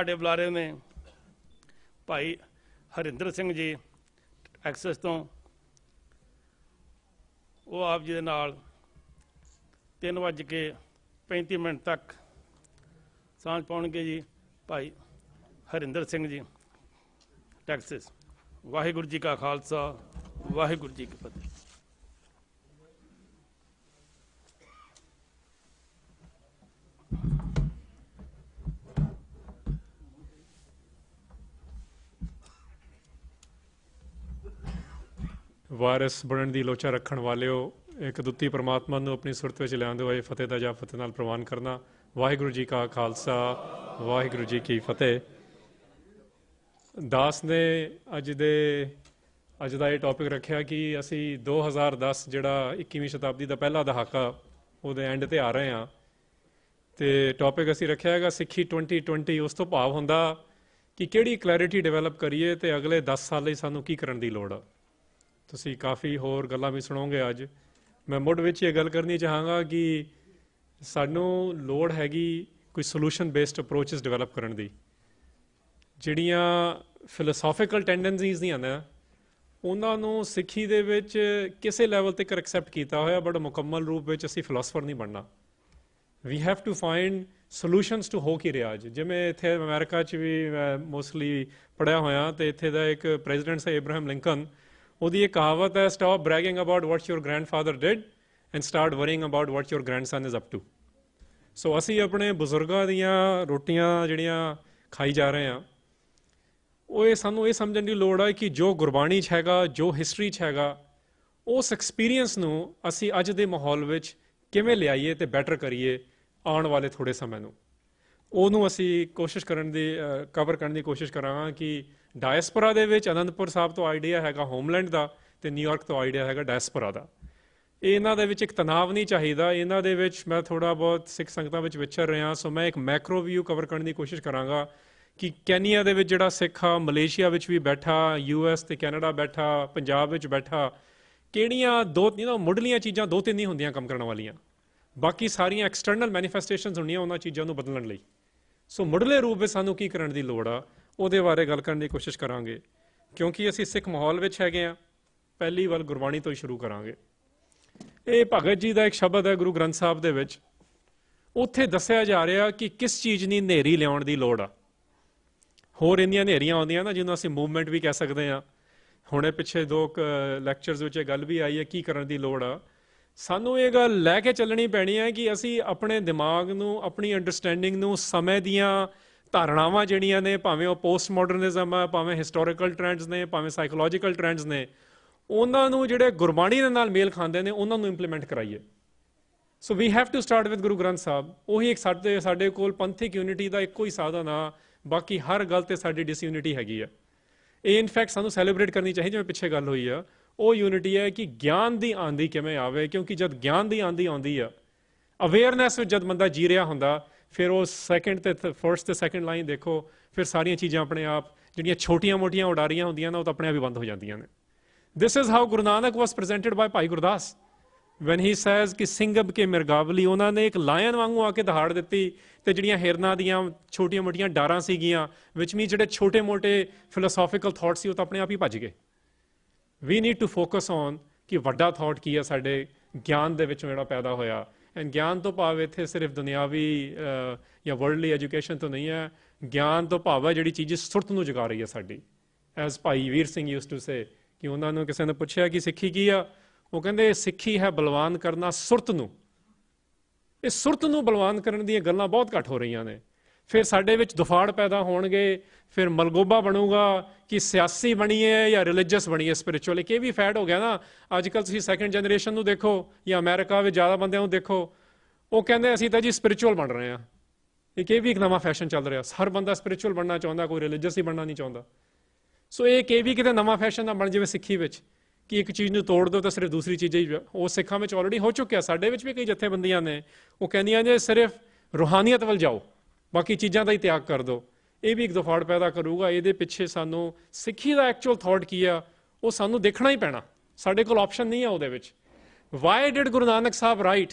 ਸਾਡੇ ਬੁਲਾਰੇ ਨੇ ਭਾਈ ਹਰਿੰਦਰ ਸਿੰਘ ਜੀ ਐਕਸੈਸ ਤੋਂ ਉਹ ਆਪ ਜੀ ਦੇ ਨਾਲ 3 ਵਜੇ ਕੇ 35 ਮਿੰਟ ਤੱਕ ਸਾਂਝ ਪਾਉਣਗੇ ਜੀ ਭਾਈ ਹਰਿੰਦਰ ਸਿੰਘ ਜੀ ਟੈਕਸਿਸ ਵਾਹਿਗੁਰੂ ਜੀ ਕਾ ਖਾਲਸਾ ਵਾਹਿਗੁਰੂ ਜੀ ਕੀ ਫਤਿਹ ਵਾਰਿਸ ਬਣਨ ਦੀ ਲੋਚਾ ਰੱਖਣ ਵਾਲਿਓ ਇੱਕ ਦੁੱਤੀ ਪ੍ਰਮਾਤਮਾ ਨੂੰ ਆਪਣੀ ਸੁਰਤ ਵਿੱਚ ਲਿਆਉਂਦੇ ਹੋਏ ਫਤਿਹ ਦਾ ਜਾਂ ਫਤਿਹ ਨਾਲ ਪ੍ਰਵਾਨ ਕਰਨਾ ਵਾਹਿਗੁਰੂ ਜੀ ਕਾ ਖਾਲਸਾ ਵਾਹਿਗੁਰੂ ਜੀ ਕੀ ਫਤਿਹ ਦਾਸ ਨੇ ਅੱਜ ਦੇ ਅੱਜ ਦਾ ਇਹ ਟੌਪਿਕ ਰੱਖਿਆ ਕਿ ਅਸੀਂ 2010 ਜਿਹੜਾ 21ਵੀਂ ਸ਼ਤਾਬਦੀ ਦਾ ਪਹਿਲਾ ਦਹਾਕਾ ਉਹਦੇ ਐਂਡ ਤੇ ਆ ਰਹੇ ਹਾਂ ਤੇ ਟੌਪਿਕ ਅਸੀਂ ਰੱਖਿਆ ਹੈਗਾ ਸਿੱਖੀ 2020 ਉਸ ਤੋਂ ਭਾਵ ਹੁੰਦਾ ਕਿ ਕਿਹੜੀ ਕਲੈਰਿਟੀ ਡਿਵੈਲਪ ਕਰੀਏ ਤੇ ਅਗਲੇ 10 ਸਾਲ ਲਈ ਸਾਨੂੰ ਕੀ ਕਰਨ ਦੀ ਲੋੜ ਆ ਤੁਸੀਂ ਕਾਫੀ ਹੋਰ ਗੱਲਾਂ ਵੀ ਸੁਣੋਗੇ ਅੱਜ ਮੈਂ ਮੁੱਢ ਵਿੱਚ ਇਹ ਗੱਲ ਕਰਨੀ ਚਾਹਾਂਗਾ ਕਿ ਸਾਨੂੰ ਲੋੜ ਹੈਗੀ ਕੋਈ ਸੋਲੂਸ਼ਨ ਬੇਸਡ ਅਪਰੋਚਸ ਡਿਵੈਲਪ ਕਰਨ ਦੀ ਜਿਹੜੀਆਂ ਫਿਲਾਸੋਫੀਕਲ ਟੈਂਡੈਂਸੀਜ਼ ਨਹੀਂ ਆਉਂਦੀਆਂ ਉਹਨਾਂ ਨੂੰ ਸਿੱਖੀ ਦੇ ਵਿੱਚ ਕਿਸੇ ਲੈਵਲ ਤੱਕ ਐਕਸੈਪਟ ਕੀਤਾ ਹੋਇਆ ਬਟ ਮੁਕੰਮਲ ਰੂਪ ਵਿੱਚ ਅਸੀਂ ਫਿਲਾਸਫਰ ਨਹੀਂ ਬਣਨਾ we have to find solutions to ਹੋ ਕੀ ਰਿਹਾ ਅੱਜ ਜਿਵੇਂ ਇੱਥੇ ਅਮਰੀਕਾ 'ਚ ਵੀ ਮੋਸਟਲੀ ਪੜਿਆ ਹੋਇਆ ਤੇ ਇੱਥੇ ਦਾ ਇੱਕ ਪ੍ਰੈਜ਼ੀਡੈਂਟ ਸੀ ਇਬਰਾਹਿਮ ਲਿੰਕਨ ਉਹਦੀ ਇਹ ਕਹਾਵਤ ਹੈ stop bragging about what your grandfather did and start worrying about what your grandson is up to so ਅਸੀਂ ਆਪਣੇ ਬਜ਼ੁਰਗਾਂ ਦੀਆਂ ਰੋਟੀਆਂ ਜਿਹੜੀਆਂ ਖਾਈ ਜਾ ਰਹੇ ਆ ਉਹ ਇਹ ਸਾਨੂੰ ਇਹ ਸਮਝਣ ਦੀ ਲੋੜ ਹੈ ਕਿ ਜੋ ਗੁਰਬਾਣੀ 'ਚ ਹੈਗਾ ਜੋ ਹਿਸਟਰੀ 'ਚ ਹੈਗਾ ਉਸ ਐਕਸਪੀਰੀਅੰਸ ਨੂੰ ਅਸੀਂ ਅੱਜ ਦੇ ਮਾਹੌਲ ਵਿੱਚ ਕਿਵੇਂ ਲਿਆਈਏ ਤੇ ਬੈਟਰ ਕਰੀਏ ਆਉਣ ਵਾਲੇ ਥੋੜੇ ਸਮੇਂ ਨੂੰ ਉਹਨੂੰ ਅਸੀਂ ਕੋਸ਼ਿਸ਼ ਕਰਨ ਦੀ ਕਵਰ ਕਰਨ ਦੀ ਕੋਸ਼ਿਸ਼ ਕਰਾਂਗਾ ਕਿ ਡਾਇਸਪੋਰਾ ਦੇ ਵਿੱਚ ਅਨੰਦਪੁਰ ਸਾਹਿਬ ਤੋਂ ਆਈਡੀਆ ਹੈਗਾ ਹੋਮਲੈਂਡ ਦਾ ਤੇ ਨਿਊਯਾਰਕ ਤੋਂ ਆਈਡੀਆ ਹੈਗਾ ਡਾਇਸਪੋਰਾ ਦਾ ਇਹਨਾਂ ਦੇ ਵਿੱਚ ਇੱਕ ਤਣਾਅ ਨਹੀਂ ਚਾਹੀਦਾ ਇਹਨਾਂ ਦੇ ਵਿੱਚ ਮੈਂ ਥੋੜਾ ਬਹੁਤ ਸਿੱਖ ਸੰਗਤਾਂ ਵਿੱਚ ਵਿਚਰ ਰਿਹਾ ਸੋ ਮੈਂ ਇੱਕ ਮੈਕਰੋ ਵਿਊ ਕਵਰ ਕਰਨ ਦੀ ਕੋਸ਼ਿਸ਼ ਕਰਾਂਗਾ ਕਿ ਕੈਨੀਆ ਦੇ ਵਿੱਚ ਜਿਹੜਾ ਸਿੱਖ ਆ ਮਲੇਸ਼ੀਆ ਵਿੱਚ ਵੀ ਬੈਠਾ ਯੂਐਸ ਤੇ ਕੈਨੇਡਾ ਬੈਠਾ ਪੰਜਾਬ ਵਿੱਚ ਬੈਠਾ ਕਿਹੜੀਆਂ ਦੋ ਤਿੰਨ ਮੁੱਢਲੀਆਂ ਚੀਜ਼ਾਂ ਦੋ ਤਿੰਨ ਹੀ ਹੁੰਦੀਆਂ ਕੰਮ ਕਰਨ ਵਾਲੀਆਂ ਬਾਕੀ ਸਾਰੀਆਂ ਐਕਸਟਰਨਲ ਮੈਨੀਫੈਸਟੇਸ਼ਨਸ ਹੁੰਦੀਆਂ ਉਹਨਾਂ ਚੀਜ਼ਾਂ ਨੂੰ ਬਦਲਣ ਲਈ ਸੋ ਮੁੱਢਲੇ ਰੂਪ ਵਿੱਚ ਸਾਨੂੰ ਕੀ ਕਰਨ ਦੀ ਲੋੜ ਆ ਉਹਦੇ ਬਾਰੇ ਗੱਲ ਕਰਨ ਦੀ ਕੋਸ਼ਿਸ਼ ਕਰਾਂਗੇ ਕਿਉਂਕਿ ਅਸੀਂ ਸਿੱਖ ਮਾਹੌਲ ਵਿੱਚ ਹੈਗੇ ਆ ਪਹਿਲੀ ਵਾਰ ਗੁਰਬਾਣੀ ਤੋਂ ਹੀ ਸ਼ੁਰੂ ਕਰਾਂਗੇ ਇਹ ਭਗਤ ਜੀ ਦਾ ਇੱਕ ਸ਼ਬਦ ਹੈ ਗੁਰੂ ਗ੍ਰੰਥ ਸਾਹਿਬ ਦੇ ਵਿੱਚ ਉੱਥੇ ਦੱਸਿਆ ਜਾ ਰਿਹਾ ਕਿ ਕਿਸ ਚੀਜ਼ ਦੀ ਹਨੇਰੀ ਲਿਆਉਣ ਦੀ ਲੋੜ ਆ ਹੋਰ ਇੰਨੀਆਂ ਹਨੇਰੀਆਂ ਆਉਂਦੀਆਂ ਨਾ ਜਿਹਨੂੰ ਅਸੀਂ ਮੂਵਮੈਂਟ ਵੀ ਕਹਿ ਸਕਦੇ ਆ ਹੁਣੇ ਪਿੱਛੇ ਦੋ ਲੈਕਚਰਸ ਵਿੱਚ ਇਹ ਗੱਲ ਵੀ ਆਈ ਹੈ ਕੀ ਕਰਨ ਦੀ ਲੋੜ ਆ ਸਾਨੂੰ ਇਹ ਗੱਲ ਲੈ ਕੇ ਚੱਲਣੀ ਪੈਣੀ ਹੈ ਕਿ ਅਸੀਂ ਆਪਣੇ ਦਿਮਾਗ ਨੂੰ ਆਪਣੀ ਅੰਡਰਸਟੈਂਡਿੰਗ ਨੂੰ ਸਮੇਂ ਦੀਆਂ ਧਾਰਨਾਵਾਂ ਜਿਹੜੀਆਂ ਨੇ ਭਾਵੇਂ ਉਹ ਪੋਸਟ ਮਾਡਰਨਿਜ਼ਮ ਹੈ ਭਾਵੇਂ ਹਿਸਟੋਰੀਕਲ ਟ੍ਰੈਂਡਸ ਨੇ ਭਾਵੇਂ ਸਾਈਕੋਲੋਜੀਕਲ ਟ੍ਰੈਂਡਸ ਨੇ ਉਹਨਾਂ ਨੂੰ ਜਿਹੜੇ ਗੁਰਬਾਣੀ ਦੇ ਨਾਲ ਮੇਲ ਖਾਂਦੇ ਨੇ ਉਹਨਾਂ ਨੂੰ ਇੰਪਲੀਮੈਂਟ ਕਰਾਈਏ so we have to start with Guru Granth Sahib ਉਹੀ ਇੱਕ ਸਾਡੇ ਸਾਡੇ ਕੋਲ ਪੰਥਿਕ ਯੂਨਿਟੀ ਦਾ ਇੱਕੋ ਹੀ ਸਾਧਨ ਆ ਬਾਕੀ ਹਰ ਗੱਲ ਤੇ ਸਾਡੀ ਡਿਸਯੂਨਿਟੀ ਹੈਗੀ ਆ ਇਹ ਇਨਫੈਕਟ ਸਾਨੂੰ ਸੈਲੀਬ੍ਰੇਟ ਕਰਨੀ ਚਾਹੀਦੀ ਜਿਵੇਂ ਪਿੱਛੇ ਗੱਲ ਹੋਈ ਆ ਉਹ ਯੂਨਿਟੀ ਹੈ ਕਿ ਗਿਆਨ ਦੀ ਆਂਦੀ ਕਿਵੇਂ ਆਵੇ ਕਿਉਂਕਿ ਜਦ ਗਿਆਨ ਦੀ ਆਂਦੀ ਆਉਂਦੀ ਆ ਅਵੇਅਰਨੈਸ ਵਿੱਚ ਜਦ ਬੰਦਾ ਜੀ ਰਿਹਾ ਹੁੰਦਾ ਫਿਰ ਉਹ ਸੈਕੰਡ ਤੇ ਫਰਸਟ ਤੇ ਸੈਕੰਡ ਲਾਈਨ ਦੇਖੋ ਫਿਰ ਸਾਰੀਆਂ ਚੀਜ਼ਾਂ ਆਪਣੇ ਆਪ ਜਿਹੜੀਆਂ ਛੋਟੀਆਂ-ਮੋਟੀਆਂ ਉਡਾਰੀਆਂ ਹੁੰਦੀਆਂ ਨੇ ਉਹ ਤਾਂ ਆਪਣੇ ਆਪ ਹੀ ਬੰਦ ਹੋ ਜਾਂਦੀਆਂ ਨੇ this is how Guru Nanak was presented by Bhai Gurdas van he says ਕਿ ਸਿੰਘਬ ਕੇ ਮਿਰਗਾਵਲੀ ਉਹਨਾਂ ਨੇ ਇੱਕ ਲਾਇਨ ਵਾਂਗੂ ਆ ਕੇ ਦਹਾੜ ਦਿੱਤੀ ਤੇ ਜਿਹੜੀਆਂ ਹਿਰਨਾ ਦੀਆਂ ਛੋਟੀਆਂ-ਮੋਟੀਆਂ ਡਾਰਾਂ ਸੀਗੀਆਂ ਵਿੱਚ ਵੀ ਜਿਹੜੇ ਛੋਟੇ-ਮੋਟੇ ਫਿਲਾਸੋਫੀਕਲ ਥਾਟਸ ਸੀ ਉਹ ਤਾਂ ਆਪਣੇ ਆਪ ਹੀ ਭੱਜ ਗਏ we need to focus on ਕਿ ਵੱਡਾ ਥਾਟ ਕੀ ਹੈ ਸਾਡੇ ਗਿਆਨ ਦੇ ਵਿੱਚ ਜਿਹੜਾ ਪੈਦਾ ਹੋਇਆ ਐਂਡ ਗਿਆਨ ਤੋਂ ਭਾਵ ਇੱਥੇ ਸਿਰਫ ਦੁਨਿਆਵੀ ਜਾਂ ਵਰਲਡਲੀ ਐਜੂਕੇਸ਼ਨ ਤੋਂ ਨਹੀਂ ਹੈ ਗਿਆਨ ਤੋਂ ਭਾਵ ਹੈ ਜਿਹੜੀ ਚੀਜ਼ ਸੁਰਤ ਨੂੰ ਜਗਾ ਰਹੀ ਹੈ ਸਾਡੀ as Bhai Vir Singh used to say ਕਿ ਉਹਨਾਂ ਨੂੰ ਕਿਸੇ ਨੇ ਪੁੱਛਿਆ ਕਿ ਸਿੱਖੀ ਕੀ ਆ ਉਹ ਕਹਿੰਦੇ ਸਿੱਖੀ ਹੈ ਬਲਵਾਨ ਕਰਨਾ ਸੁਰਤ ਨੂੰ ਇਹ ਸੁਰਤ ਨੂੰ ਬਲਵਾਨ ਕਰਨ ਦੀਆਂ ਗੱਲਾਂ ਬਹੁਤ ਘੱਟ ਹੋ ਰਹੀਆਂ ਨੇ ਫਿਰ ਸਾਡੇ ਵਿੱਚ ਦੁਫਾੜ ਪੈਦਾ ਹੋਣਗੇ ਫਿਰ ਮਲਗੋਬਾ ਬਣੂਗਾ ਕਿ ਸਿਆਸੀ ਬਣੀਏ ਜਾਂ ਰਿਲੀਜੀਅਸ ਬਣੀਏ ਸਪਿਰਚੁਅਲ ਇਹ ਵੀ ਫੈਡ ਹੋ ਗਿਆ ਨਾ ਅੱਜ ਕੱਲ ਤੁਸੀਂ ਸੈਕੰਡ ਜਨਰੇਸ਼ਨ ਨੂੰ ਦੇਖੋ ਜਾਂ ਅਮਰੀਕਾ ਵਿੱਚ ਜ਼ਿਆਦਾ ਬੰਦਿਆਂ ਨੂੰ ਦੇਖੋ ਉਹ ਕਹਿੰਦੇ ਅਸੀਂ ਤਾਂ ਜੀ ਸਪਿਰਚੁਅਲ ਬਣ ਰਹੇ ਆ ਇਹ ਵੀ ਇੱਕ ਨਵਾਂ ਫੈਸ਼ਨ ਚੱਲ ਰਿਹਾ ਹਰ ਬੰਦਾ ਸਪਿਰਚੁਅਲ ਬਣਨਾ ਚਾਹੁੰਦਾ ਕੋਈ ਰਿਲੀਜੀਅਸ ਹੀ ਬਣਨਾ ਨਹੀਂ ਚਾਹੁੰਦਾ ਸੋ ਇਹ ਕੇ ਵੀ ਕਿਤੇ ਨਵਾਂ ਫੈਸ਼ਨ ਦਾ ਬਣ ਜਿਵੇਂ ਸਿੱਖੀ ਵਿੱਚ ਕਿ ਇੱਕ ਚੀਜ਼ ਨੂੰ ਤੋੜ ਦਿਓ ਤਾਂ ਸਿਰਫ ਦੂਸਰੀ ਚੀਜ਼ ਹੀ ਉਹ ਸਿੱਖਾਂ ਵਿੱਚ ਆਲਰੇਡੀ ਹੋ ਚੁੱਕਿਆ ਸਾਡੇ ਵਿੱਚ ਵੀ ਕਈ ਜਥੇਬੰਦੀਆਂ ਨੇ ਉਹ ਕਹਿੰਦੀਆਂ ਨੇ ਸਿਰਫ ਰੋਹਾਨੀਅਤ ਵੱਲ ਜਾਓ ਬਾਕੀ ਚੀਜ਼ਾਂ ਦਾ ਹੀ ਤਿਆਗ ਕਰ ਦੋ ਇਹ ਵੀ ਇੱਕ ਦਫਾੜ ਪੈਦਾ ਕਰੂਗਾ ਇਹਦੇ ਪਿੱਛੇ ਸਾਨੂੰ ਸਿੱਖੀ ਦਾ ਐਕਚੁਅਲ ਥਾਟ ਕੀ ਆ ਉਹ ਸਾਨੂੰ ਦੇਖਣਾ ਹੀ ਪੈਣਾ ਸਾਡੇ ਕੋਲ ਆਪਸ਼ਨ ਨਹੀਂ ਆ ਉਹਦੇ ਵਿੱਚ why did Guru Nanak Sahib write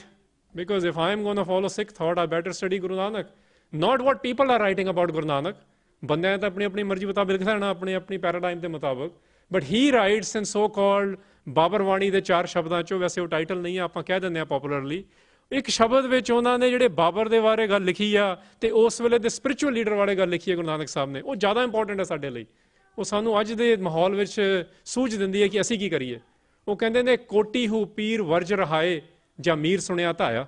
because if I am going to ਸਿੱਖ sikh a better study Guru Nanak not what people are writing about Guru Nanak ਬੰਦੇ ਬੰਦਿਆਂ ਤਾਂ ਆਪਣੀ ਆਪਣੀ ਮਰਜ਼ੀ ਮੁਤਾਬਿਕ ਲੈਣਾ ਆਪਣੇ ਆਪਣੀ ਪੈਰਾਡਾਈਮ ਦੇ ਮੁਤਾਬਕ but he writes in so called Babar Vani ਦੇ ਚਾਰ ਸ਼ਬਦਾਂ ਚੋਂ ਵੈਸੇ ਉਹ ਟਾਈਟਲ ਨਹੀਂ ਆ ਆਪਾਂ ਕਹਿ ਦਿੰਦੇ ਆ ਪਪੂਲਰਲੀ ਇੱਕ ਸ਼ਬਦ ਵਿੱਚ ਉਹਨਾਂ ਨੇ ਜਿਹੜੇ ਬਾਬਰ ਦੇ ਬਾਰੇ ਗੱਲ ਲਿਖੀ ਆ ਤੇ ਉਸ ਵੇਲੇ ਦੇ ਸਪਿਰਚੁਅਲ ਲੀਡਰ ਬਾਰੇ ਗੱਲ ਲਿਖੀ ਹੈ ਗੁਰੂ ਨਾਨਕ ਸਾਹਿਬ ਨੇ ਉਹ ਜ਼ਿਆਦਾ ਇੰਪੋਰਟੈਂਟ ਹੈ ਸਾਡੇ ਲਈ ਉਹ ਸਾਨੂੰ ਅੱਜ ਦੇ ਮਾਹੌਲ ਵਿੱਚ ਸੂਝ ਦਿੰਦੀ ਹੈ ਕਿ ਅਸੀਂ ਕੀ ਕਰੀਏ ਉਹ ਕਹਿੰਦੇ ਨੇ ਕੋਟੀ ਹੂ ਪੀਰ ਵਰਜ ਰਹਾਏ ਜਾਂ ਮੀਰ ਸੁਣਿਆ ਧਾਇਆ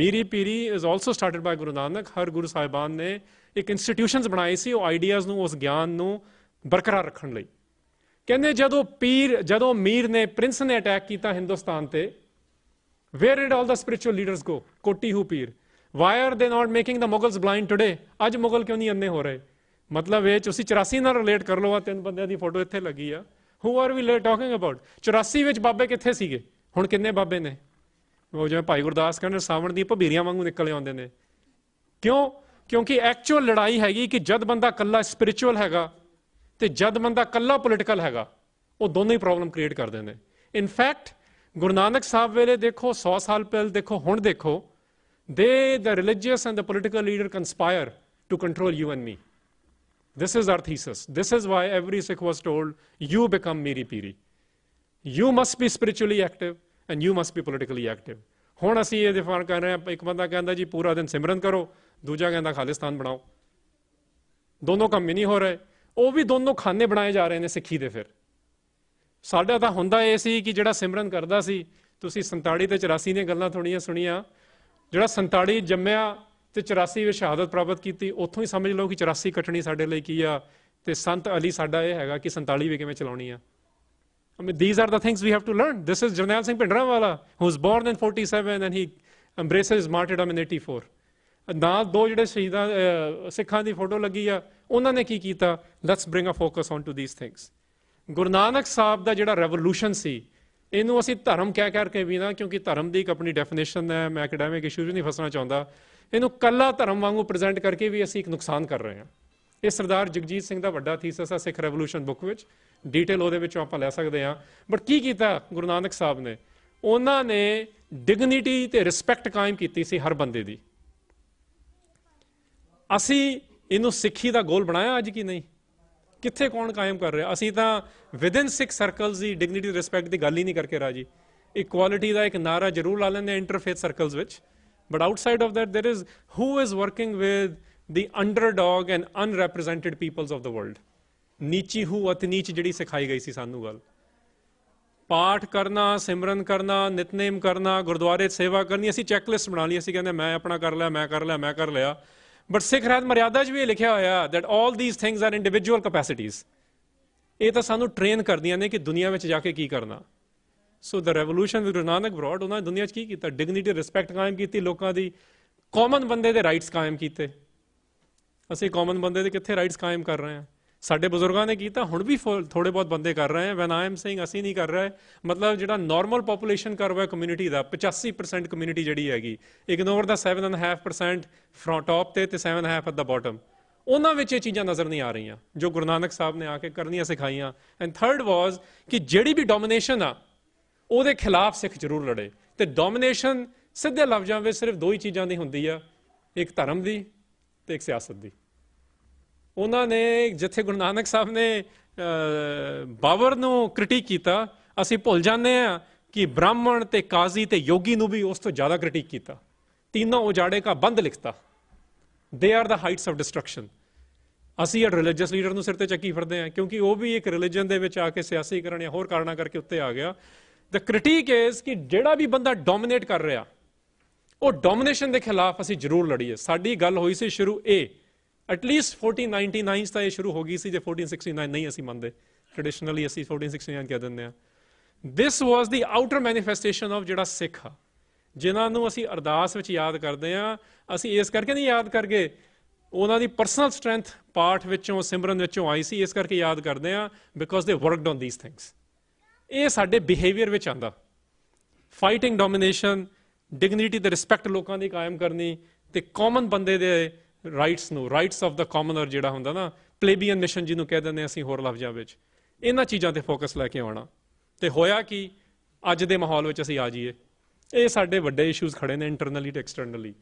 Miri Piri is also started by Guru Nanak ਹਰ ਗੁਰੂ ਸਾਹਿਬਾਨ ਨੇ ਇੱਕ ਇੰਸਟੀਟਿਊਸ਼ਨਸ ਬਣਾਈ ਸੀ ਉਹ ਆਈਡੀਆਜ਼ ਨੂੰ ਉਸ ਗਿਆਨ ਨੂੰ ਬਰਕਰਾਰ ਰੱਖਣ ਲਈ ਕਹਿੰਦੇ ਜਦੋਂ ਪੀਰ ਜਦੋਂ ਮੀਰ ਨੇ ਪ੍ਰਿੰਸ ਨੇ ਅਟੈਕ ਕੀਤਾ ਹਿੰਦੁਸਤਾਨ ਤੇ Where did all the spiritual leaders go? Koti hu peer. Why are they not making the Mughals blind today? ਅੱਜ ਮੁਗਲ ਕਿਉਂ ਨਹੀਂ ਅੰਨੇ ਹੋ ਰਹੇ ਮਤਲਬ ਇਹ ਤੁਸੀਂ 84 ਨਾਲ ਰਿਲੇਟ ਕਰ ਲਓ ਆ ਤਿੰਨ ਬੰਦਿਆਂ ਦੀ ਫੋਟੋ ਇੱਥੇ ਲੱਗੀ ਆ who are we talking about 84 ਵਿੱਚ ਬਾਬੇ ਕਿੱਥੇ ਸੀਗੇ ਹੁਣ ਕਿੰਨੇ ਬਾਬੇ ਨੇ ਉਹ ਜਿਵੇਂ ਭਾਈ ਗੁਰਦਾਸ ਕਹਿੰਦੇ ਸਾਵਣ ਦੀ ਭਬੀਰੀਆਂ ਵਾਂਗੂ ਨਿਕਲ ਆਉਂਦੇ ਨੇ ਕਿਉਂ ਕਿਉਂਕਿ ਐਕਚੁਅਲ ਲੜਾਈ ਹੈਗੀ ਕਿ ਜਦ ਬੰਦਾ ਕੱਲਾ ਸਪਿਰਚੁਅਲ ਹੈਗਾ ਤੇ ਜਦ ਬੰਦਾ ਕੱਲਾ ਪੋਲੀਟੀਕਲ ਹੈਗਾ ਉਹ ਦੋਨੋਂ ਹੀ ਪ੍ਰੋਬਲਮ ਕ੍ਰੀਏਟ ਕਰਦੇ ਨੇ ਇਨਫੈਕਟ ਗੁਰੂ ਨਾਨਕ ਸਾਹਿਬ ਵੇਲੇ ਦੇਖੋ 100 ਸਾਲ ਪਹਿਲ ਦੇਖੋ ਹੁਣ ਦੇਖੋ ਦੇ the religious and the political leader conspire to control you and me this is our thesis this is why every Sikh was told you become Miri Piri you must be spiritually active and you must be politically active ਹੁਣ ਅਸੀਂ ਇਹ define ਕਰ ਰਹੇ ਹਾਂ ਇੱਕ ਬੰਦਾ ਕਹਿੰਦਾ ਜੀ ਪੂਰਾ ਦਿਨ ਸਿਮਰਨ ਕਰੋ ਦੂਜਾ ਕਹਿੰਦਾ ਖਾਲਿਸਤਾਨ ਬਣਾਓ ਦੋਨੋਂ ਕੰਮ ਨਹੀਂ ਹੋ ਰਹੇ ਉਹ ਵੀ ਦੋਨੋਂ ਖਾਨੇ ਬਣਾਏ ਜਾ ਰਹੇ ਨੇ ਸਿੱਖੀ ਦੇ ਫਿਰ ਸਾਡਾ ਤਾਂ ਹੁੰਦਾ ਇਹ ਸੀ ਕਿ ਜਿਹੜਾ ਸਿਮਰਨ ਕਰਦਾ ਸੀ ਤੁਸੀਂ 47 ਤੇ 84 ਦੀਆਂ ਗੱਲਾਂ ਥੋੜੀਆਂ ਸੁਣੀਆਂ ਜਿਹੜਾ 47 ਜੰਮਿਆ ਤੇ 84 ਵਿੱਚ ਸ਼ਹਾਦਤ ਪ੍ਰਾਪਤ ਕੀਤੀ ਉੱਥੋਂ ਹੀ ਸਮਝ ਲਓ ਕਿ 84 ਕੱਟਣੀ ਸਾਡੇ ਲਈ ਕੀ ਆ ਤੇ ਸੰਤ ਅਲੀ ਸਾਡਾ ਇਹ ਹੈਗਾ ਕਿ 47 ਵੀ ਕਿਵੇਂ ਚਲਾਉਣੀ ਆ I mean, these are the things we have to learn. This is Jarnail Singh Pindranwala, who was born in 47 and he embraces martyrdom in 84. ਨਾਲ ਦੋ ਜਿਹੜੇ ਸ਼ਹੀਦਾਂ ਸਿੱਖਾਂ ਦੀ ਫੋਟੋ ਲੱਗੀ ਆ ਉਹਨਾਂ ਨੇ ਕੀ ਕੀਤਾ let's bring a focus on to these things Guru Nanak ਸਾਹਿਬ ਦਾ ਜਿਹੜਾ ਰੈਵੋਲੂਸ਼ਨ ਸੀ ਇਹਨੂੰ ਅਸੀਂ ਧਰਮ ਕਹਿ ਕਰਕੇ ਵੀ ਨਾ ਕਿਉਂਕਿ ਧਰਮ ਦੀ ਇੱਕ ਆਪਣੀ ਡੈਫੀਨੇਸ਼ਨ ਹੈ ਮੈਂ ਅਕੈਡਮਿਕ ਇਸ਼ੂ 'ਚ ਨਹੀਂ ਫਸਣਾ ਚਾਹੁੰਦਾ ਇਹਨੂੰ ਕੱਲਾ ਧਰਮ ਵਾਂਗੂ ਪ੍ਰੈਜ਼ੈਂਟ ਕਰਕੇ ਵੀ ਅਸੀਂ ਇੱਕ ਨੁਕਸਾਨ ਕਰ ਰਹੇ ਹਾਂ ਇਹ ਸਰਦਾਰ ਜਗਜੀਤ ਸਿੰਘ ਦਾ ਵੱਡਾ ਥੀਸਿਸ ਆ ਸਿੱਖ ਰੈਵੋਲੂਸ਼ਨ ਬੁੱਕ ਵਿੱਚ ਡੀਟੇਲ ਉਹਦੇ ਵਿੱਚੋਂ ਆਪਾਂ ਲੈ ਸਕਦੇ ਹਾਂ ਬਟ ਕੀ ਕੀਤਾ ਗੁਰੂ ਨਾਨਕ ਸਾਹਿਬ ਨੇ ਉਹਨਾਂ ਨੇ ਡਿਗਨਿਟੀ ਤੇ ਰਿਸਪੈਕਟ ਕਾਇਮ ਕੀਤੀ ਸੀ ਹਰ ਬੰਦੇ ਦੀ ਅਸੀਂ ਇਹਨੂੰ ਸਿੱਖੀ ਦਾ ਗੋਲ ਬਣਾਇਆ ਅੱਜ ਕੀ ਨਹੀਂ ਕਿੱਥੇ ਕੌਣ ਕਾਇਮ ਕਰ ਰਿਹਾ ਅਸੀਂ ਤਾਂ ਵਿਦਨ ਸਿਕਸ ਸਰਕਲਸ ਦੀ ਡਿਗਨਿਟੀ ਰਿਸਪੈਕਟ ਦੀ ਗੱਲ ਹੀ ਨਹੀਂ ਕਰਕੇ ਰਾਜੀ ਇਕੁਆਲਿਟੀ ਦਾ ਇੱਕ ਨਾਰਾ ਜ਼ਰੂਰ ਲਾ ਲੈਂਦੇ ਇੰਟਰਫੇਸ ਸਰਕਲਸ ਵਿੱਚ but outside of that there is who is working with the underdog and unrepresented peoples of the world ਨੀਚੀ ਹੂ ਅਤ ਨੀਚ ਜਿਹੜੀ ਸਿਖਾਈ ਗਈ ਸੀ ਸਾਨੂੰ ਗੱਲ ਪਾਠ ਕਰਨਾ ਸਿਮਰਨ ਕਰਨਾ ਨਿਤਨੇਮ ਕਰਨਾ ਗੁਰਦੁਆਰੇ ਸੇਵਾ ਕਰਨੀ ਅਸੀਂ ਚੈੱਕਲਿਸਟ ਬਣਾ ਲਈ ਅਸੀਂ ਕਹਿੰਦੇ ਮੈਂ ਆਪਣਾ ਕਰ ਲਿਆ ਮੈਂ ਕਰ ਲਿਆ ਮੈਂ ਕਰ ਲਿਆ ਬਟ ਸਿੱਖ ਰਾਜ ਮਰਿਆਦਾ 'ਚ ਵੀ ਇਹ ਲਿਖਿਆ ਹੋਇਆ that 올 these things are individual capacities ਇਹ ਤਾਂ ਸਾਨੂੰ ਟ੍ਰੇਨ ਕਰਦੀਆਂ ਨੇ ਕਿ ਦੁਨੀਆ ਵਿੱਚ ਜਾ ਕੇ ਕੀ ਕਰਨਾ so the revolution with Nanak broad ਉਹਨਾਂ ਦੁਨੀਆ 'ਚ ਕੀ ਕੀਤਾ ਡਿਗਨਿਟੀ ਰਿਸਪੈਕਟ ਕਾਇਮ ਕੀਤੀ ਲੋਕਾਂ ਦੀ ਕਾਮਨ ਬੰਦੇ ਦੇ ਰਾਈਟਸ ਕਾਇਮ ਕੀਤੇ ਅਸੀਂ ਕਾਮਨ ਬੰਦੇ ਦੇ ਕਿੱਥੇ ਰਾਈਟਸ ਕਾਇਮ ਕਰ ਰਹੇ ਹਾਂ ਸਾਡੇ ਬਜ਼ੁਰਗਾਂ ਨੇ ਕੀਤਾ ਹੁਣ ਵੀ ਥੋੜੇ ਬਹੁਤ ਬੰਦੇ ਕਰ ਰਹੇ ਆ ਵੈਨ ਆਈ ਸੇਇੰਗ ਅਸੀਂ ਨਹੀਂ ਕਰ ਰਹੇ ਮਤਲਬ ਜਿਹੜਾ ਨਾਰਮਲ ਪੋਪੂਲੇਸ਼ਨ ਕਰ ਰਿਹਾ ਕਮਿਊਨਿਟੀ ਦਾ 85% ਕਮਿਊਨਿਟੀ ਜਿਹੜੀ ਹੈਗੀ ਇਗਨੋਰ ਦਾ 7.5% ਫਰੰਟ ਆਪ ਤੇ ਤੇ 7.5 ਐਟ ਦਾ ਬਾਟਮ ਉਹਨਾਂ ਵਿੱਚ ਇਹ ਚੀਜ਼ਾਂ ਨਜ਼ਰ ਨਹੀਂ ਆ ਰਹੀਆਂ ਜੋ ਗੁਰੂ ਨਾਨਕ ਸਾਹਿਬ ਨੇ ਆ ਕੇ ਕਰਨੀਆਂ ਸਿਖਾਈਆਂ ਐਂਡ ਥਰਡ ਵਾਸ ਕਿ ਜਿਹੜੀ ਵੀ ਡੋਮੀਨੇਸ਼ਨ ਆ ਉਹਦੇ ਖਿਲਾਫ ਸਿੱਖ ਜ਼ਰੂਰ ਲੜੇ ਤੇ ਡੋਮੀਨੇਸ਼ਨ ਸਿੱਧੇ ਲਫ਼ਜ਼ਾਂ ਵਿੱਚ ਸਿਰਫ ਦੋ ਹੀ ਚੀਜ਼ਾਂ ਦੀ ਹੁੰਦੀ ਆ ਇੱਕ ਧਰਮ ਦੀ ਤੇ ਇੱਕ ਸਿਆਸਤ ਦੀ ਉਹਨਾਂ ਨੇ ਜਿੱਥੇ ਗੁਰੂ ਨਾਨਕ ਸਾਹਿਬ ਨੇ ਬਾਬਰ ਨੂੰ ਕ੍ਰਿਟਿਕ ਕੀਤਾ ਅਸੀਂ ਭੁੱਲ ਜਾਂਦੇ ਆ ਕਿ ਬ੍ਰਾਹਮਣ ਤੇ ਕਾਜ਼ੀ ਤੇ ਯੋਗੀ ਨੂੰ ਵੀ ਉਸ ਤੋਂ ਜ਼ਿਆਦਾ ਕ੍ਰਿਟਿਕ ਕੀਤਾ ਤਿੰਨਾਂ ਉਜਾੜੇ ਦਾ ਬੰਦ ਲਿਖਤਾ they are the heights of destruction ਅਸੀਂ ਇਹ ਰਿਲੀਜੀਅਸ ਲੀਡਰ ਨੂੰ ਸਿਰ ਤੇ ਚੱਕੀ ਫਿਰਦੇ ਆ ਕਿਉਂਕਿ ਉਹ ਵੀ ਇੱਕ ਰਿਲੀਜੀਅਨ ਦੇ ਵਿੱਚ ਆ ਕੇ ਸਿਆਸੀਕਰਨ ਜਾਂ ਹੋਰ ਕਾਰਨਾ ਕਰਕੇ ਉੱਤੇ ਆ ਗਿਆ ਦ ਕ੍ਰਿਟਿਕ ਇਜ਼ ਕਿ ਜਿਹੜਾ ਵੀ ਬੰਦਾ ਡੋਮਿਨੇਟ ਕਰ ਰਿਹਾ ਉਹ ਡੋਮਿਨੇਸ਼ਨ ਦੇ ਖਿਲਾਫ ਅਸੀਂ ਜ਼ਰੂਰ ਲੜੀਏ ਸਾਡੀ ਗੱਲ ਹੋਈ ਸੀ ਸ਼ੁਰੂ ਏ ਐਟਲੀਸਟ 1499 ਤਾਂ ਇਹ ਸ਼ੁਰੂ ਹੋ ਗਈ ਸੀ ਜੇ 1469 ਨਹੀਂ ਅਸੀਂ ਮੰਨਦੇ ਟ੍ਰੈਡੀਸ਼ਨਲੀ ਅਸੀਂ 1469 ਕਹਿ ਦਿੰਦੇ ਆ this was the outer manifestation of ਜਿਹੜਾ ਸਿੱਖ ਆ ਜਿਨ੍ਹਾਂ ਨੂੰ ਅਸੀਂ ਅਰਦਾਸ ਵਿੱਚ ਯਾਦ ਕਰਦੇ ਆ ਅਸੀਂ ਇਸ ਕਰਕੇ ਨਹੀਂ ਯਾਦ ਕਰਗੇ ਉਹਨਾਂ ਦੀ ਪਰਸਨਲ ਸਟਰੈਂਥ ਪਾਠ ਵਿੱਚੋਂ ਸਿਮਰਨ ਵਿੱਚੋਂ ਆਈ ਸੀ ਇਸ ਕਰਕੇ ਯਾਦ ਕਰਦੇ ਆ ਬਿਕੋਜ਼ ਦੇ ਵਰਕਡ ਔਨ ਥੀਸ ਥਿੰਗਸ ਇਹ ਸਾਡੇ ਬਿਹੇਵੀਅਰ ਵਿੱਚ ਆਂਦਾ ਫਾਈਟਿੰਗ ਡੋਮੀਨੇਸ਼ਨ ਡਿਗਨਿਟੀ ਤੇ ਰਿਸਪੈਕਟ ਲੋਕਾਂ ਦੀ ਕਾਇਮ ਕਰਨੀ ਤੇ ਕਾਮਨ ਬੰਦੇ ਦੇ ਰਾਈਟਸ ਨੂੰ ਰਾਈਟਸ ਆਫ ਦਾ ਕਾਮਨਰ ਜਿਹੜਾ ਹੁੰਦਾ ਨਾ ਪਲੇਬੀਅਨ ਮਿਸ਼ਨ ਜਿਹਨੂੰ ਕਹਿ ਦਿੰਦੇ ਅਸੀਂ ਹੋਰ ਲਫ਼ਜ਼ਾਂ ਵਿੱਚ ਇਹਨਾਂ ਚੀਜ਼ਾਂ ਤੇ ਫੋਕਸ ਲੈ ਕੇ ਆਉਣਾ ਤੇ ਹੋਇਆ ਕਿ ਅੱਜ ਦੇ ਮਾਹੌਲ ਵਿੱਚ ਅਸੀਂ ਆ ਜਾਈਏ ਇਹ ਸਾਡੇ ਵੱਡੇ ਇਸ਼ੂਜ਼ ਖੜੇ ਨੇ ਇੰਟਰਨਲੀ ਤੇ ਐਕਸਟਰਨਲੀ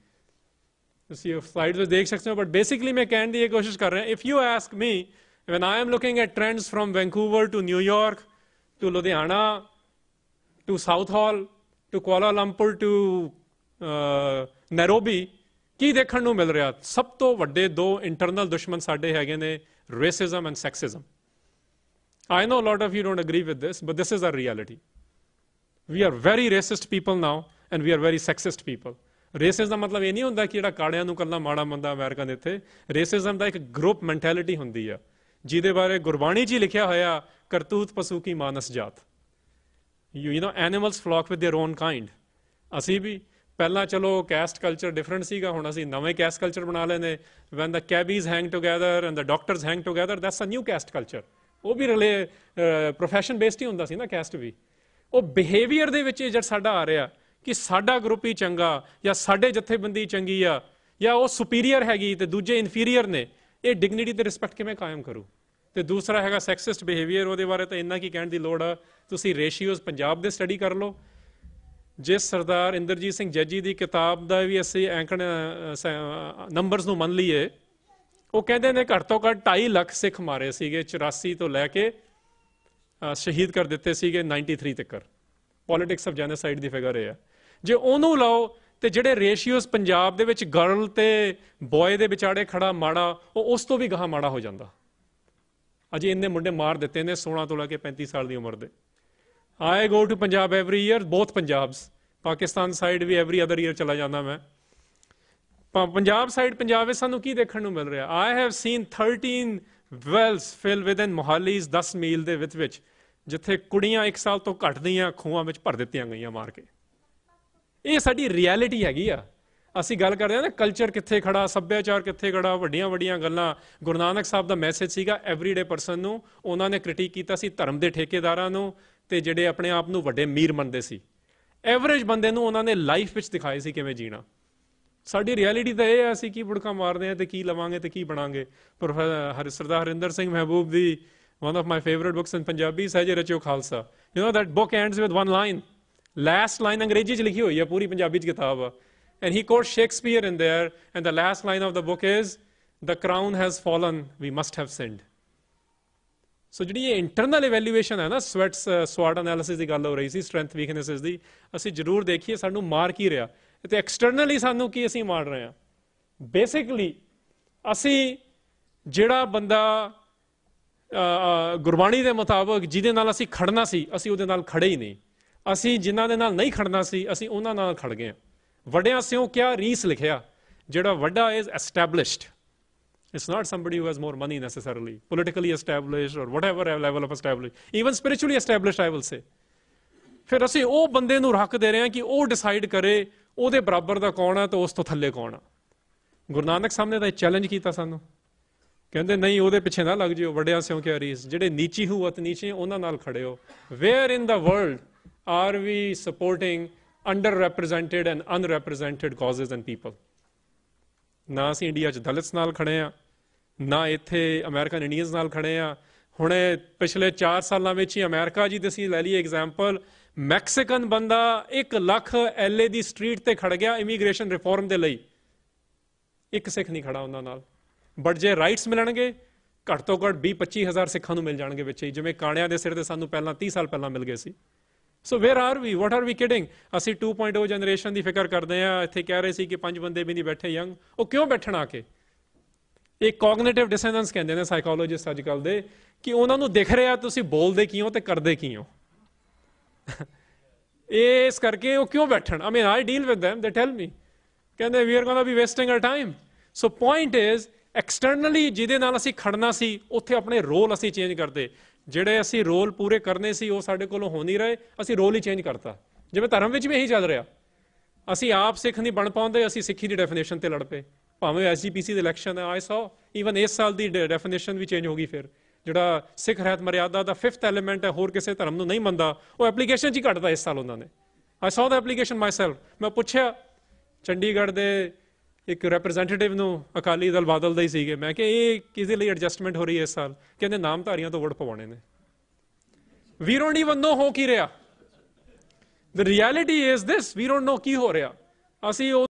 ਤੁਸੀਂ ਉਹ ਸਲਾਈਡਸ ਦੇਖ ਸਕਦੇ ਹੋ ਬਟ ਬੇਸਿਕਲੀ ਮੈਂ ਕਹਿਣ ਦੀ ਇਹ ਕੋਸ਼ਿਸ਼ ਕਰ ਰਿਹਾ if you ask me when I am looking at trends from Vancouver to New York to Ludhiana to Southall to Kuala Lumpur to Nairobi ਕੀ ਦੇਖਣ ਨੂੰ ਮਿਲ ਰਿਹਾ ਸਭ ਤੋਂ ਵੱਡੇ ਦੋ ਇੰਟਰਨਲ ਦੁਸ਼ਮਣ ਸਾਡੇ ਹੈਗੇ ਨੇ racism and sexism I know a lot of you don't agree with this but this is a reality we are very racist people now and we are very sexist people racism ਦਾ ਮਤਲਬ ਇਹ ਨਹੀਂ ਹੁੰਦਾ ਕਿ ਜਿਹੜਾ ਕਾੜਿਆਂ ਨੂੰ ਕੱਲਾ ਮਾੜਾ ਮੰਦਾ ਅਮਰੀਕਾ ਦੇ ਇੱਥੇ ਰੇਸਿਜ਼ਮ ਦਾ ਇੱਕ ਗਰੁੱਪ ਮੈਂਟੈਲਿਟੀ ਹੁੰਦੀ ਆ ਜਿਹਦੇ ਬਾਰੇ ਗੁਰਬਾਣੀ ਜੀ ਲਿਖਿਆ ਹੋਇਆ ਕਰਤੂਤ ਪਸ਼ੂ ਕੀ ਮਾਨਸ ਜਾਤ you you know animals flock with their own kind ਅਸੀਂ ਵੀ ਪਹਿਲਾਂ ਚਲੋ ਕੈਸਟ ਕਲਚਰ ਡਿਫਰੈਂਟ ਸੀਗਾ ਹੁਣ ਅਸੀਂ ਨਵੇਂ ਕੈਸਟ ਕਲਚਰ ਬਣਾ ਲੈਨੇ when the cabbies hang together and the doctors hang together that's a new caste culture ਉਹ ਵੀ ਰਿਲੇ ਪ੍ਰੋਫੈਸ਼ਨ ਬੇਸਡ ਹੀ ਹੁੰਦਾ ਸੀ ਨਾ ਕੈਸਟ ਵੀ ਉਹ ਬਿਹੇਵੀਅਰ ਦੇ ਵਿੱਚ ਜਿਹੜਾ ਸਾਡਾ ਆ ਰਿਹਾ ਕਿ ਸਾਡਾ ਗਰੁੱਪ ਹੀ ਚੰਗਾ ਜਾਂ ਸਾਡੇ ਜਥੇਬੰਦੀ ਚੰਗੀ ਆ ਜਾਂ ਉਹ ਸੁਪੀਰੀਅਰ ਹੈਗੀ ਤੇ ਦੂਜੇ ਇਨਫੀਰੀਅਰ ਨੇ ਇਹ ਡਿਗਨਿਟੀ ਤੇ ਰਿਸਪੈਕਟ ਕਿਵੇਂ ਕਾਇਮ ਕਰੂ ਤੇ ਦੂਸਰਾ ਹੈਗਾ ਸੈਕਸਿਸਟ ਬਿਹੇਵੀਅਰ ਉਹਦੇ ਬਾਰੇ ਤਾਂ ਇੰਨਾ ਕੀ ਕਹਿਣ ਦੀ ਲੋੜ ਆ ਤੁਸੀਂ ਰੇਸ਼ੀਓਜ਼ ਪੰਜਾਬ ਦੇ ਸਟੱਡੀ ਕਰ ਲਓ ਜਿਸ ਸਰਦਾਰ ਇੰਦਰਜੀਤ ਸਿੰਘ ਜੱਜੀ ਦੀ ਕਿਤਾਬ ਦਾ ਵੀ ਅਸੀਂ ਐਂਕਣ ਨੰਬਰਸ ਨੂੰ ਮੰਨ ਲਈਏ ਉਹ ਕਹਿੰਦੇ ਨੇ ਘੱਟ ਤੋਂ ਘੱਟ 2.5 ਲੱਖ ਸਿੱਖ ਮਾਰੇ ਸੀਗੇ 84 ਤੋਂ ਲੈ ਕੇ ਸ਼ਹੀਦ ਕਰ ਦਿੱਤੇ ਸੀਗੇ 93 ਤੱਕ ਪੋਲਿਟਿਕਸ ਆਫ ਜੈਨੋਸਾਈਡ ਦੀ ਫਿਗਰ ਹੈ ਜੇ ਉਹਨੂੰ ਲਾਓ ਤੇ ਜਿਹੜੇ ਰੇਸ਼ੀਓਸ ਪੰਜਾਬ ਦੇ ਵਿੱਚ ਗਰਲ ਤੇ ਬੋਏ ਦੇ ਵਿਚਾੜੇ ਖੜਾ ਮਾੜਾ ਉਹ ਉਸ ਤੋਂ ਵੀ ਗਾਹ ਮਾੜਾ ਹੋ ਜਾਂਦਾ ਅਜੇ ਇੰਨੇ ਮੁੰਡੇ ਮਾਰ ਦਿੱਤੇ ਨੇ 16 ਤੋਂ ਲੈ ਕੇ 35 ਸਾਲ ਦੀ ਉਮਰ ਦੇ I go to Punjab every year both Punjabs Pakistan side ਵੀ ਐਵਰੀ ਅਦਰ ਈਅਰ ਚਲਾ ਜਾਂਦਾ ਮੈਂ ਪੰਜਾਬ ਸਾਈਡ ਪੰਜਾਬ ਵਿੱਚ ਸਾਨੂੰ ਕੀ ਦੇਖਣ ਨੂੰ ਮਿਲ ਰਿਹਾ I have seen 13 wells fill within 10 ਮੀਲ ਦੇ ਵਿੱਚ ਵਿੱਚ ਜਿੱਥੇ ਕੁੜੀਆਂ ਇੱਕ ਸਾਲ ਤੋਂ ਘਟਦੀਆਂ ਦੀਆਂ ਖੂਹਾਂ ਵਿੱਚ ਭਰ ਦਿੱਤੀਆਂ ਗਈਆਂ ਮਾਰ ਕੇ ਇਹ ਸਾਡੀ ਰਿਐਲਿਟੀ ਹੈਗੀ ਆ ਅਸੀਂ ਗੱਲ ਕਰਦੇ ਆ ਨਾ ਕਲਚਰ ਕਿੱਥੇ ਖੜਾ ਸੱਭਿਆਚਾਰ ਕਿੱਥੇ ਖੜਾ ਵੱਡੀਆਂ ਵੱਡੀਆਂ ਗੱਲਾਂ ਗੁਰੂ ਨਾਨਕ ਸਾਹਿਬ ਦਾ ਮੈਸੇਜ ਸੀਗਾ ਐਵਰੀਡੇ ਪਰਸਨ ਨੂੰ ਉਹਨਾਂ ਨੇ ਕ੍ਰਿਟਿਕ ਕੀਤਾ ਸੀ ਧਰਮ ਦੇ ਠੇਕੇਦਾਰਾਂ ਨੂੰ ਤੇ ਜਿਹੜੇ ਆਪਣੇ ਆਪ ਨੂੰ ਵੱਡੇ ਮੀਰ ਮੰਨਦੇ ਸੀ ਐਵਰੇਜ ਬੰਦੇ ਨੂੰ ਉਹਨਾਂ ਨੇ ਲਾਈਫ ਵਿੱਚ ਦਿਖਾਇਆ ਸੀ ਕਿਵੇਂ ਜੀਣਾ ਸਾਡੀ ਰਿਐਲਿਟੀ ਤਾਂ ਇਹ ਆ ਸੀ ਕਿ ਬੁੜਕਾ ਮਾਰਦੇ ਆ ਤੇ ਕੀ ਲਵਾਂਗੇ ਤੇ ਕੀ ਬਣਾਂਗੇ ਹਰ ਸਰਦਾਰ ਹਰਿੰਦਰ ਸਿੰਘ ਮਹਿਬੂਬ ਦੀ one of my favourite books in Punjabi Sahje Rachio Khalsa you know that book ends with one line last line ਅੰਗਰੇਜ਼ੀ ਚ ਲਿਖੀ ਹੋਈ ਆ ਪੂਰੀ ਪੰਜਾਬੀ ਚ ਕਿਤਾਬ ਆ and he quote Shakespeare in there and the last line of the book is the crown has fallen we must have sinned so ਜਿਹੜੀ ਇਹ ਇੰਟਰਨਲ ਇਵੈਲੂਏਸ਼ਨ ਹੈ ਨਾ ਸਵੈਟਸ ਸਵਾਟ ਅਨਾਲਿਸਿਸ ਦੀ ਗੱਲ ਹੋ ਰਹੀ ਸੀ ਸਟਰੈਂਥ ਵੀਕਨੈਸਸ ਦੀ ਅਸੀਂ ਜ਼ਰੂਰ ਦੇਖੀਏ ਸਾਨੂੰ ਮਾਰ ਕੀ ਰਿਹਾ ਤੇ ਐਕਸਟਰਨਲੀ ਸਾਨੂੰ ਕੀ ਅਸੀਂ ਮਾਰ ਰਹੇ ਹਾਂ ਬੇਸਿਕਲੀ ਅਸੀਂ ਜਿਹੜਾ ਬੰਦਾ ਗੁਰਬਾਣੀ ਦੇ ਮੁਤਾਬਕ ਜਿਹਦੇ ਨਾਲ ਅਸੀਂ ਖੜਨਾ ਸੀ ਅਸੀਂ ਉਹਦੇ ਨਾਲ ਖੜੇ ਹੀ ਨਹੀਂ ਅਸੀਂ ਜਿਨ੍ਹਾਂ ਦੇ ਨਾਲ ਨਹੀਂ ਖੜਨਾ ਸੀ ਅਸੀਂ ਉਹਨਾਂ ਨਾਲ ਖੜ ਗਏ ਵੱਡਿਆਂ ਸਿਓ ਕਿਆ ਰੀਸ ਲਿਖਿਆ ਜਿਹੜਾ ਵੱਡਾ is established It's not somebody who has more money necessarily, politically established or whatever level of established, even spiritually established, I will say. ਫਿਰ ਅਸੀਂ ਉਹ ਬੰਦੇ ਨੂੰ ਹੱਕ ਦੇ ਰਹੇ ਹਾਂ ਕਿ ਉਹ ਡਿਸਾਈਡ ਕਰੇ ਉਹਦੇ ਬਰਾਬਰ ਦਾ ਕੌਣ ਆ ਤੇ ਉਸ ਤੋਂ ਥੱਲੇ ਕੌਣ ਆ ਗੁਰੂ ਨਾਨਕ ਸਾਹਮਣੇ ਤਾਂ ਇਹ ਚੈਲੰਜ ਕੀਤਾ ਸਾਨੂੰ ਕਹਿੰਦੇ ਨਹੀਂ ਉਹਦੇ ਪਿੱਛੇ ਨਾ ਲੱਗ ਜਿਓ ਵੱਡਿਆਂ ਸਿਓ ਕਿ ਅਰੀਸ ਜਿਹੜੇ ਨੀਚੀ ਹੂਤ ਨੀਚੇ ਉਹਨਾਂ ਨਾਲ ਖੜੇ ਹੋ where in the world are we supporting under represented and unrepresented causes and people ਨਾ ਅਸੀਂ ਇੰਡੀਆ 'ਚ ਦਲਿਤਸ ਨਾਲ ਖੜੇ ਆ ਨਾ ਇੱਥੇ ਅਮਰੀਕਨ ਇੰਡੀਅਨਸ ਨਾਲ ਖੜੇ ਆ ਹੁਣੇ ਪਿਛਲੇ 4 ਸਾਲਾਂ ਵਿੱਚ ਹੀ ਅਮਰੀਕਾ ਜੀ ਸੀ ਲੈ ਲਈ ਐਗਜ਼ਾਮਪਲ ਮੈਕਸੀਕਨ ਬੰਦਾ 1 ਲੱਖ ਐਲਏ ਦੀ ਸਟਰੀਟ ਤੇ ਖੜ ਗਿਆ ਇਮੀਗ੍ਰੇਸ਼ਨ ਰਿਫਾਰਮ ਦੇ ਲਈ ਇੱਕ ਸਿੱਖ ਨਹੀਂ ਖੜਾ ਉਹਨਾਂ ਨਾਲ ਬਟ ਜੇ ਰਾਈਟਸ ਮਿਲਣਗੇ ਘੱਟ ਤੋਂ ਘੱਟ 20 25 ਹਜ਼ਾਰ ਸਿੱਖਾਂ ਨੂੰ ਮਿਲ ਜਾਣਗੇ ਵਿੱਚ ਹੀ ਜਿਵੇਂ ਕਾਣਿਆਂ ਦੇ ਸਿਰ ਤੇ ਸਾਨੂੰ ਪਹਿਲਾਂ 30 ਸਾਲ ਪਹਿਲਾਂ ਮਿਲ ਗਏ ਸੀ so where are we what are we kidding ਅਸੀਂ 2.0 ਜਨਰੇਸ਼ਨ ਦੀ ਫਿਕਰ ਕਰਦੇ ਆ ਇੱਥੇ ਕਹਿ ਰਹੇ ਸੀ ਕਿ ਪੰਜ ਬੰਦੇ ਵੀ ਨਹੀਂ ਬੈਠੇ ਯੰਗ ਉਹ ਕਿਉਂ ਬੈਠਣਾ ਕੇ ਇਹ ਕognitive dissonance ਕਹਿੰਦੇ ਨੇ ਸਾਈਕੋਲੋਜਿਸਟ ਅੱਜ ਕੱਲ ਦੇ ਕਿ ਉਹਨਾਂ ਨੂੰ ਦਿਖ ਰਿਹਾ ਤੁਸੀਂ ਬੋਲਦੇ ਕੀ ਹੋ ਤੇ ਕਰਦੇ ਕੀ ਹੋ ਇਸ ਕਰਕੇ ਉਹ ਕਿਉਂ ਬੈਠਣ I mean I deal with them they tell me ਕਹਿੰਦੇ we are gonna be wasting our time so point is externally ਜਿਹਦੇ ਨਾਲ ਅਸੀਂ ਖੜਨਾ ਸੀ ਉੱਥੇ ਆਪਣੇ ਰੋਲ ਅਸੀਂ ਚੇਂਜ ਕਰਦੇ ਜਿਹੜੇ ਅਸੀਂ ਰੋਲ ਪੂਰੇ ਕਰਨੇ ਸੀ ਉਹ ਸਾਡੇ ਕੋਲੋਂ ਹੋ ਨਹੀਂ ਰਹੇ ਅਸੀਂ ਰੋਲ ਹੀ ਚੇਂਜ ਕਰਤਾ ਜਿਵੇਂ ਧਰਮ ਵਿੱਚ ਵੀ ਇਹੀ ਚੱਲ ਰਿਹਾ ਅਸੀਂ ਆਪ ਸਿੱਖ ਨਹੀਂ ਬਣ ਪਾਉਂਦੇ ਅਸੀਂ ਸਿੱਖੀ ਦੀ ਡੈਫੀਨੇਸ਼ਨ ਤੇ ਲੜ ਪਏ ਭਾਵੇਂ ਐਸਜੀਪੀਸੀ ਦੇ ਇਲੈਕਸ਼ਨ ਹੈ ਆਈ ਸੋ ਇਵਨ ਇਸ ਸਾਲ ਦੀ ਡੈਫੀਨੇਸ਼ਨ ਵੀ ਚੇਂਜ ਹੋ ਗਈ ਫਿਰ ਜਿਹੜਾ ਸਿੱਖ ਰਹਿਤ ਮਰਿਆਦਾ ਦਾ 5th ਐਲੀਮੈਂਟ ਹੈ ਹੋਰ ਕਿਸੇ ਧਰਮ ਨੂੰ ਨਹੀਂ ਮੰਨਦਾ ਉਹ ਐਪਲੀਕੇਸ਼ਨ 'ਚ ਹੀ ਘਟਦਾ ਇਸ ਸਾਲ ਉਹਨਾਂ ਨੇ ਆਈ ਸੋ ਦਾ ਐਪਲੀਕੇਸ਼ਨ ਮਾਈਸੈਲਫ ਮੈਂ ਪੁੱਛਿਆ ਚੰਡੀਗੜ੍ਹ ਦੇ ਇੱਕ ਰਿਪਰੈਜ਼ੈਂਟੇਟਿਵ ਨੂੰ ਅਕਾਲੀ ਦਲ ਬਾਦਲ ਦੇ ਹੀ ਸੀਗੇ ਮੈਂ ਕਿ ਇਹ ਕਿਸੇ ਲਈ ਐਡਜਸਟਮੈਂਟ ਹੋ ਰਹੀ ਹੈ ਇਸ ਸਾਲ ਕਹਿੰਦੇ ਨਾਮਧਾਰੀਆਂ ਤੋਂ ਵੋਟ ਪਵਾਉਣੇ ਨੇ ਵੀ ਡੋਨਟ ਇਵਨ ਨੋ ਹੋ ਕੀ ਰਿਹਾ the reality is this we don't know ਕੀ ਹੋ ਰਿਹਾ ਅਸੀਂ